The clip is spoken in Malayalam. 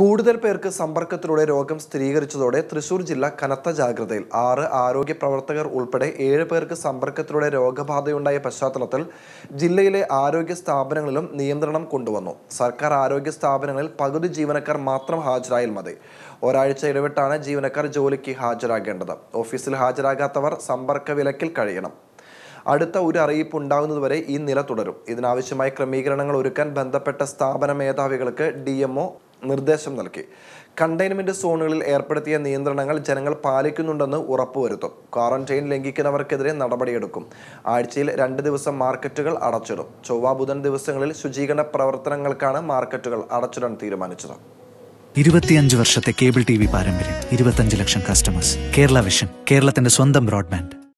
കൂടുതൽ പേർക്ക് സമ്പർക്കത്തിലൂടെ രോഗം സ്ഥിരീകരിച്ചതോടെ തൃശൂർ ജില്ല കനത്ത ജാഗ്രതയിൽ ആറ് ആരോഗ്യ പ്രവർത്തകർ ഉൾപ്പെടെ ഏഴ് പേർക്ക് സമ്പർക്കത്തിലൂടെ രോഗബാധയുണ്ടായ പശ്ചാത്തലത്തിൽ ജില്ലയിലെ ആരോഗ്യ സ്ഥാപനങ്ങളിലും നിയന്ത്രണം കൊണ്ടുവന്നു സർക്കാർ ആരോഗ്യ സ്ഥാപനങ്ങളിൽ പകുതി ജീവനക്കാർ മാത്രം ഹാജരായാൽ മതി ഒരാഴ്ച ഇടവിട്ടാണ് ജീവനക്കാർ ജോലിക്ക് ഹാജരാകേണ്ടത് ഓഫീസിൽ ഹാജരാകാത്തവർ സമ്പർക്ക വിലക്കിൽ കഴിയണം അടുത്ത ഒരു അറിയിപ്പ് ഉണ്ടാകുന്നതുവരെ ഈ നില തുടരും ഇതിനാവശ്യമായ ക്രമീകരണങ്ങൾ ഒരുക്കാൻ ബന്ധപ്പെട്ട സ്ഥാപന മേധാവികൾക്ക് ഡി നിർദ്ദേശം നൽകി കണ്ടെയ്ൻമെന്റ് സോണുകളിൽ ഏർപ്പെടുത്തിയ നിയന്ത്രണങ്ങൾ ജനങ്ങൾ പാലിക്കുന്നുണ്ടെന്ന് ഉറപ്പുവരുത്തും ക്വാറന്റൈൻ ലംഘിക്കുന്നവർക്കെതിരെ നടപടിയെടുക്കും ആഴ്ചയിൽ രണ്ട് ദിവസം മാർക്കറ്റുകൾ അടച്ചിടും ചൊവ്വ ബുധൻ ദിവസങ്ങളിൽ ശുചീകരണ പ്രവർത്തനങ്ങൾക്കാണ് മാർക്കറ്റുകൾ അടച്ചിടാൻ തീരുമാനിച്ചത് ഇരുപത്തിയഞ്ച് വർഷത്തെ കേബിൾ ടി വി പാരമ്പര്യം ഇരുപത്തിയഞ്ച് ലക്ഷം കസ്റ്റമേഴ്സ് കേരള വിഷൻ കേരളത്തിന്റെ സ്വന്തം ബ്രോഡ്ബാൻഡ്